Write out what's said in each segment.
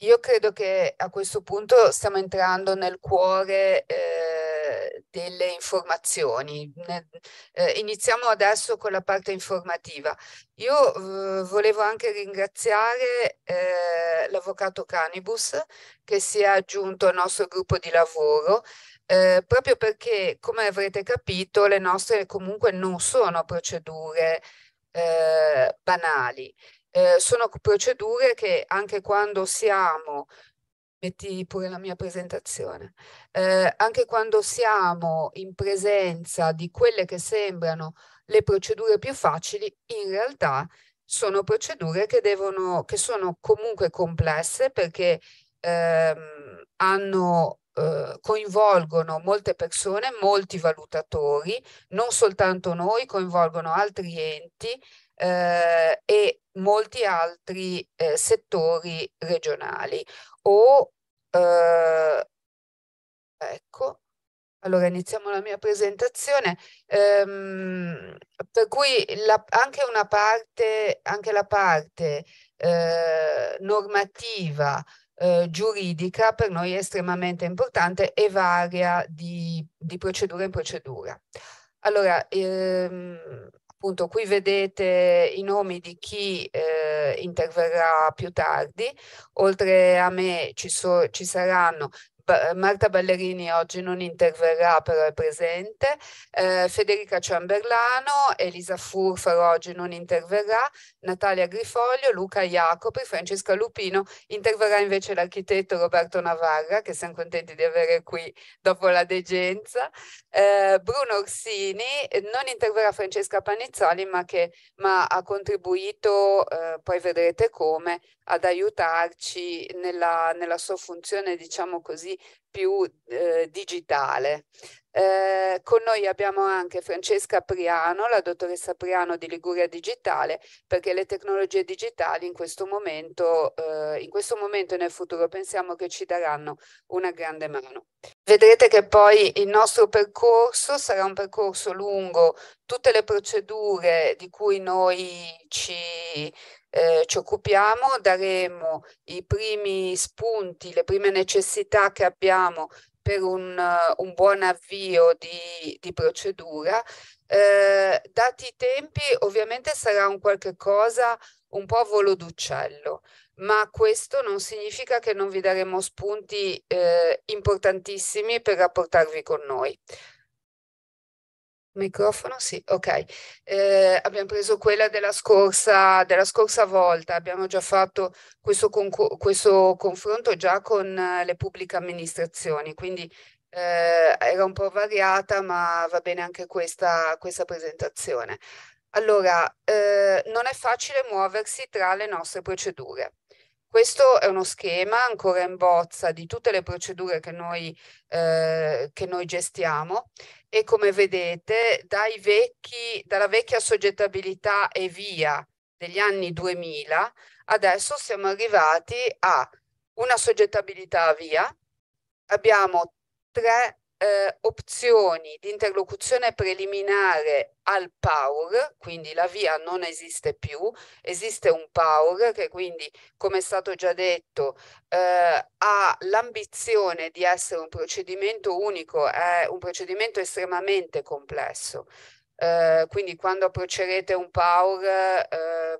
Io credo che a questo punto stiamo entrando nel cuore eh, delle informazioni. Ne, eh, iniziamo adesso con la parte informativa. Io eh, volevo anche ringraziare eh, l'avvocato Canibus che si è aggiunto al nostro gruppo di lavoro. Eh, proprio perché, come avrete capito, le nostre comunque non sono procedure eh, banali. Eh, sono procedure che anche quando siamo metti pure la mia presentazione, eh, anche quando siamo in presenza di quelle che sembrano le procedure più facili, in realtà sono procedure che, devono, che sono comunque complesse perché ehm, hanno eh, coinvolgono molte persone, molti valutatori, non soltanto noi, coinvolgono altri enti eh, e molti altri eh, settori regionali. O, eh, ecco, allora iniziamo la mia presentazione, ehm, per cui la, anche, parte, anche, la parte eh, normativa eh, giuridica per noi è estremamente importante e varia di, di procedura in procedura. Allora, ehm, appunto qui vedete i nomi di chi eh, interverrà più tardi, oltre a me ci, so, ci saranno Marta Ballerini oggi non interverrà però è presente, eh, Federica Ciamberlano, Elisa Furfaro oggi non interverrà, Natalia Grifoglio, Luca Jacopi, Francesca Lupino, interverrà invece l'architetto Roberto Navarra che siamo contenti di avere qui dopo la degenza, eh, Bruno Orsini, non interverrà Francesca Panizzoli ma che ma ha contribuito, eh, poi vedrete come, ad aiutarci nella, nella sua funzione, diciamo così, più eh, digitale. Eh, con noi abbiamo anche Francesca Priano, la dottoressa Priano di Liguria Digitale, perché le tecnologie digitali in questo momento, eh, in questo momento e nel futuro pensiamo che ci daranno una grande mano. Vedrete che poi il nostro percorso sarà un percorso lungo, tutte le procedure di cui noi ci, eh, ci occupiamo, daremo i primi spunti, le prime necessità che abbiamo per un, un buon avvio di, di procedura. Eh, dati i tempi, ovviamente sarà un qualche cosa un po' volo d'uccello, ma questo non significa che non vi daremo spunti eh, importantissimi per rapportarvi con noi. Microfono? Sì, ok. Eh, abbiamo preso quella della scorsa, della scorsa, volta, abbiamo già fatto questo, questo confronto già con eh, le pubbliche amministrazioni, quindi eh, era un po' variata, ma va bene anche questa, questa presentazione. Allora, eh, non è facile muoversi tra le nostre procedure. Questo è uno schema ancora in bozza di tutte le procedure che noi, eh, che noi gestiamo e come vedete vecchi, dalla vecchia soggettabilità e via degli anni 2000 adesso siamo arrivati a una soggettabilità via, abbiamo tre eh, opzioni di interlocuzione preliminare al PAUR, quindi la via non esiste più, esiste un PAUR che quindi, come è stato già detto, eh, ha l'ambizione di essere un procedimento unico, è un procedimento estremamente complesso. Eh, quindi quando approccerete un PAUR eh,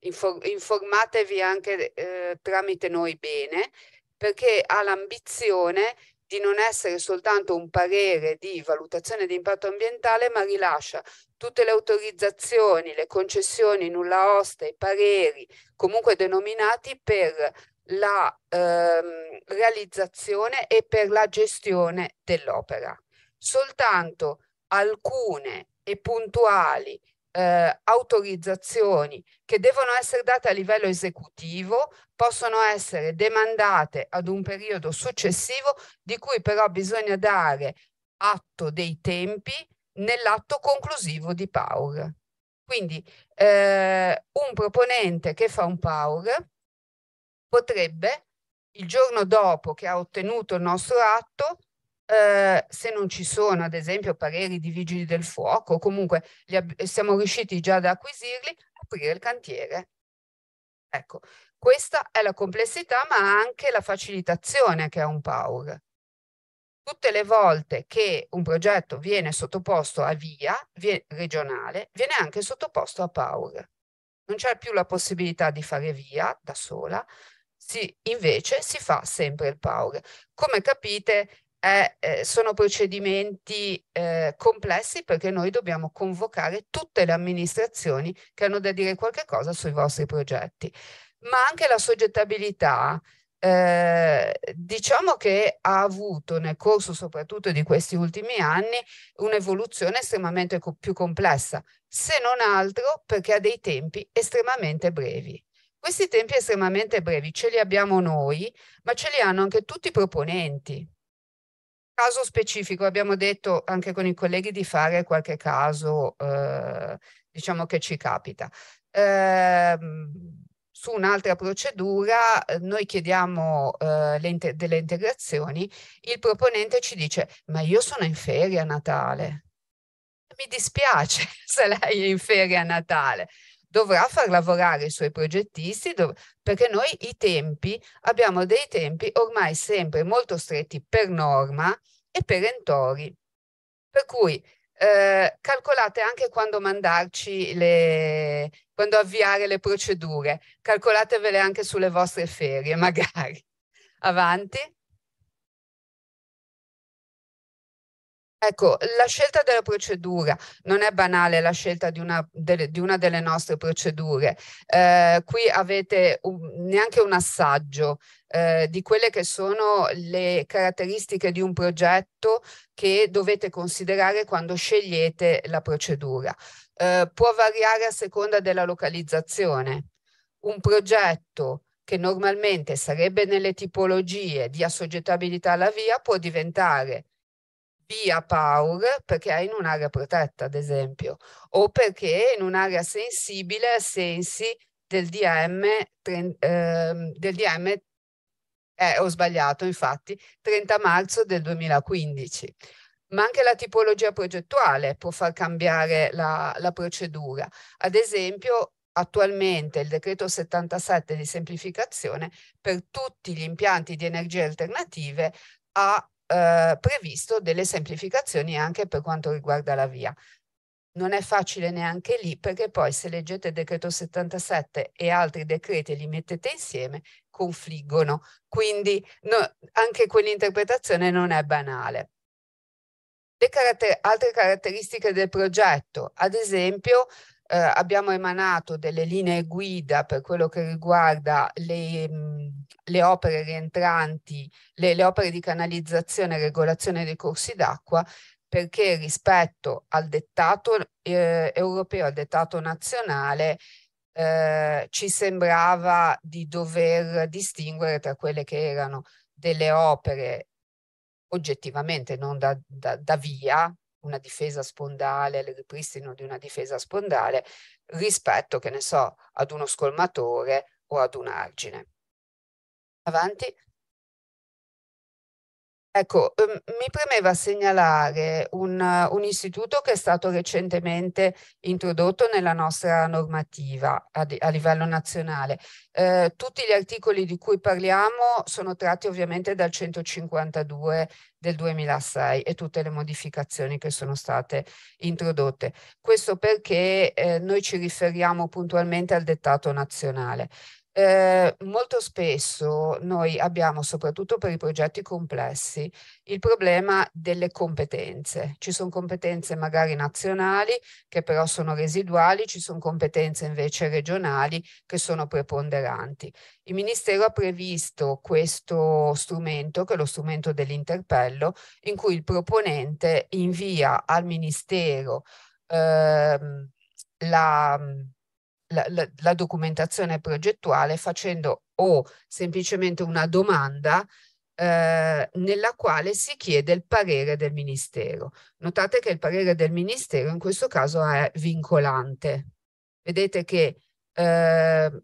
infor informatevi anche eh, tramite noi bene perché ha l'ambizione di non essere soltanto un parere di valutazione di impatto ambientale, ma rilascia tutte le autorizzazioni, le concessioni, nulla osta, i pareri, comunque denominati per la ehm, realizzazione e per la gestione dell'opera. Soltanto alcune e puntuali eh, autorizzazioni che devono essere date a livello esecutivo, possono essere demandate ad un periodo successivo di cui però bisogna dare atto dei tempi nell'atto conclusivo di PAUR. Quindi eh, un proponente che fa un PAUR potrebbe, il giorno dopo che ha ottenuto il nostro atto, eh, se non ci sono ad esempio pareri di vigili del fuoco, o comunque siamo riusciti già ad acquisirli, aprire il cantiere. Ecco, questa è la complessità ma anche la facilitazione che ha un PAUR. Tutte le volte che un progetto viene sottoposto a via vie regionale, viene anche sottoposto a PAUR. Non c'è più la possibilità di fare via da sola, si, invece si fa sempre il PAUR. Come capite è, eh, sono procedimenti eh, complessi perché noi dobbiamo convocare tutte le amministrazioni che hanno da dire qualche cosa sui vostri progetti. Ma anche la soggettabilità, eh, diciamo che ha avuto nel corso soprattutto di questi ultimi anni un'evoluzione estremamente co più complessa, se non altro perché ha dei tempi estremamente brevi. Questi tempi estremamente brevi ce li abbiamo noi, ma ce li hanno anche tutti i proponenti, caso specifico abbiamo detto anche con i colleghi di fare qualche caso, eh, diciamo che ci capita. Eh, su un'altra procedura eh, noi chiediamo eh, inter delle integrazioni, il proponente ci dice ma io sono in ferie a Natale. Mi dispiace se lei è in ferie a Natale, dovrà far lavorare i suoi progettisti dov- perché noi i tempi abbiamo dei tempi ormai sempre molto stretti per norma e per entori. Per cui eh, calcolate anche quando mandarci le quando avviare le procedure, calcolatevele anche sulle vostre ferie, magari. Avanti. Ecco, la scelta della procedura non è banale la scelta di una delle, di una delle nostre procedure. Eh, qui avete un, neanche un assaggio eh, di quelle che sono le caratteristiche di un progetto che dovete considerare quando scegliete la procedura. Eh, può variare a seconda della localizzazione. Un progetto che normalmente sarebbe nelle tipologie di assoggettabilità alla via può diventare via Paur perché è in un'area protetta, ad esempio, o perché è in un'area sensibile a sensi del DM, eh, del DM eh, ho sbagliato infatti, 30 marzo del 2015. Ma anche la tipologia progettuale può far cambiare la, la procedura. Ad esempio, attualmente il decreto 77 di semplificazione per tutti gli impianti di energie alternative ha eh, previsto delle semplificazioni anche per quanto riguarda la via. Non è facile neanche lì perché poi se leggete il decreto 77 e altri decreti e li mettete insieme confliggono, quindi no, anche quell'interpretazione non è banale. Le caratter altre caratteristiche del progetto, ad esempio eh, abbiamo emanato delle linee guida per quello che riguarda le, mh, mm, le opere rientranti, le, le opere di canalizzazione e regolazione dei corsi d'acqua perché rispetto al dettato eh, europeo, al dettato nazionale, eh, ci sembrava di dover distinguere tra quelle che erano delle opere oggettivamente non da, da, da via, una difesa spondale, il ripristino di una difesa spondale rispetto, che ne so, ad uno scolmatore o ad un argine. Avanti. Ecco, ehm, mi premeva segnalare un, un, istituto che è stato recentemente introdotto nella nostra normativa a, di, a livello nazionale. Eh, tutti gli articoli di cui parliamo sono tratti ovviamente dal 152 del 2006 e tutte le modificazioni che sono state introdotte. Questo perché eh, noi ci riferiamo puntualmente al dettato nazionale. Ehm, molto spesso noi abbiamo, soprattutto per i progetti complessi, il problema delle competenze. Ci sono competenze magari nazionali che però sono residuali, ci sono competenze invece regionali che sono preponderanti. Il Ministero ha previsto questo strumento, che è lo strumento dell'interpello, in cui il proponente invia al Ministero eh, la la, la, la documentazione progettuale facendo o semplicemente una domanda eh, nella quale si chiede il parere del Ministero. Notate che il parere del Ministero in questo caso è vincolante. Vedete che eh,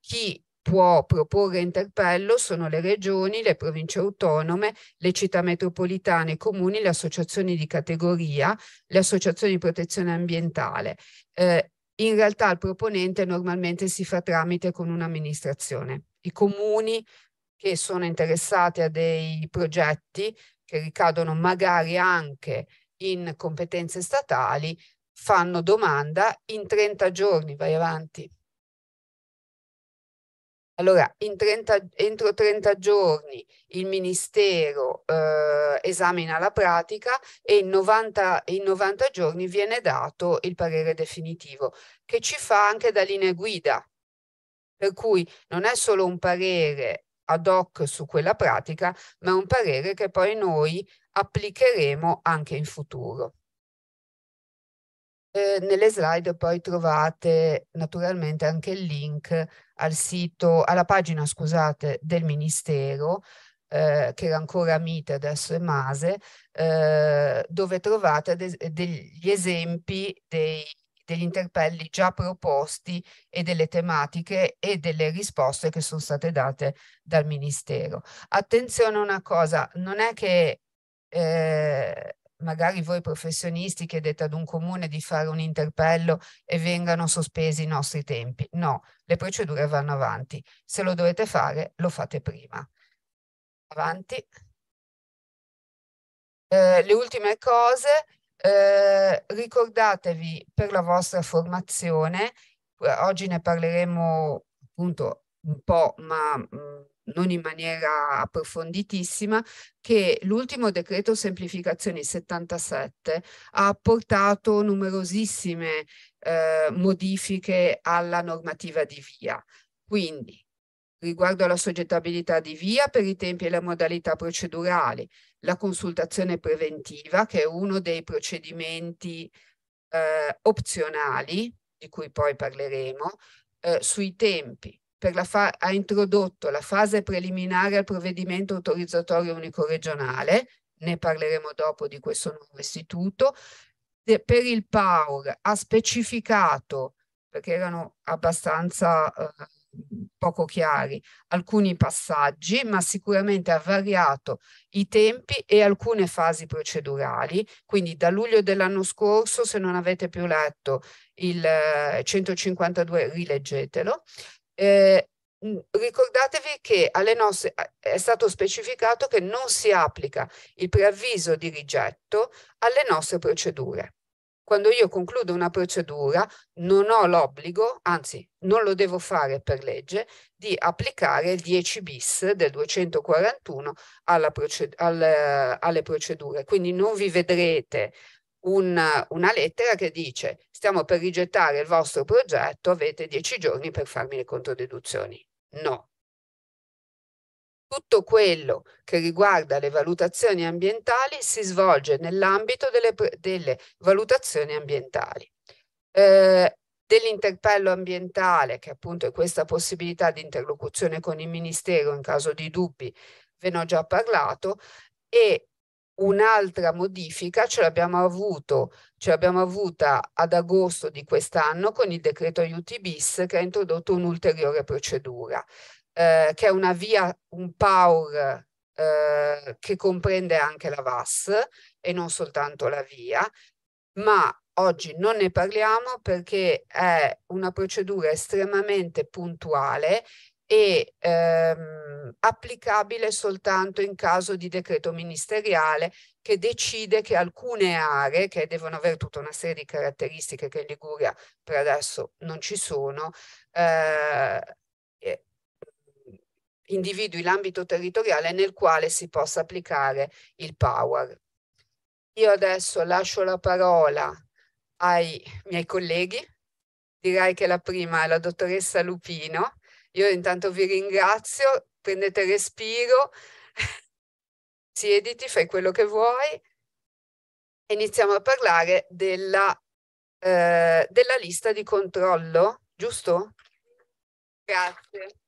chi può proporre interpello sono le regioni, le province autonome, le città metropolitane, i comuni, le associazioni di categoria, le associazioni di protezione ambientale. Eh, in realtà il proponente normalmente si fa tramite con un'amministrazione. I comuni che sono interessati a dei progetti che ricadono magari anche in competenze statali fanno domanda, in 30 giorni vai avanti allora, 30, entro 30 giorni il Ministero eh, esamina la pratica e in 90, in 90 giorni viene dato il parere definitivo, che ci fa anche da linea guida. Per cui non è solo un parere ad hoc su quella pratica, ma è un parere che poi noi applicheremo anche in futuro. Eh, nelle slide poi trovate naturalmente anche il link al sito, alla pagina scusate, del Ministero, eh, che era ancora Mite, adesso è Mase, eh, dove trovate degli esempi dei, degli interpelli già proposti e delle tematiche e delle risposte che sono state date dal Ministero. Attenzione a una cosa, non è che eh, magari voi professionisti chiedete ad un comune di fare un interpello e vengano sospesi i nostri tempi. No, le procedure vanno avanti. Se lo dovete fare, lo fate prima. Avanti. Eh, le ultime cose, eh, ricordatevi per la vostra formazione, eh, oggi ne parleremo appunto un po', ma mh, mm, non in maniera approfonditissima, che l'ultimo decreto semplificazioni 77 ha apportato numerosissime eh, modifiche alla normativa di via. Quindi riguardo alla soggettabilità di via per i tempi e le modalità procedurali, la consultazione preventiva che è uno dei procedimenti eh, opzionali di cui poi parleremo, eh, sui tempi, fa- ha introdotto la fase preliminare al provvedimento autorizzatorio unico regionale, ne parleremo dopo di questo nuovo istituto, De- per il PAUR ha specificato, perché erano abbastanza eh, poco chiari, alcuni passaggi, ma sicuramente ha variato i tempi e alcune fasi procedurali. Quindi da luglio dell'anno scorso, se non avete più letto il 152, eh, rileggetelo. Eh, mm, ricordatevi che alle nostre, è stato specificato che non si applica il preavviso di rigetto alle nostre procedure. Quando io concludo una procedura non ho l'obbligo, anzi non lo devo fare per legge, di applicare il 10 bis del 241 proced- al, alle procedure. Quindi non vi vedrete una, una lettera che dice stiamo per rigettare il vostro progetto, avete dieci giorni per farmi le controdeduzioni. No. Tutto quello che riguarda le valutazioni ambientali si svolge nell'ambito delle, delle, valutazioni ambientali. Eh, dell'interpello ambientale, che appunto è questa possibilità di interlocuzione con il Ministero in caso di dubbi, ve ne ho già parlato, e Un'altra modifica ce l'abbiamo avuto, ce l'abbiamo avuta ad agosto di quest'anno con il decreto aiuti bis che ha introdotto un'ulteriore procedura, eh, che è una via, un PAUR eh, che comprende anche la VAS e non soltanto la via, ma oggi non ne parliamo perché è una procedura estremamente puntuale e ehm, applicabile soltanto in caso di decreto ministeriale che decide che alcune aree, che devono avere tutta una serie di caratteristiche che in Liguria per adesso non ci sono, eh, individui l'ambito territoriale nel quale si possa applicare il power. Io adesso lascio la parola ai miei colleghi, direi che la prima è la dottoressa Lupino, io intanto vi ringrazio, prendete respiro, siediti, fai quello che vuoi. Iniziamo a parlare della, eh, della lista di controllo, giusto? Grazie.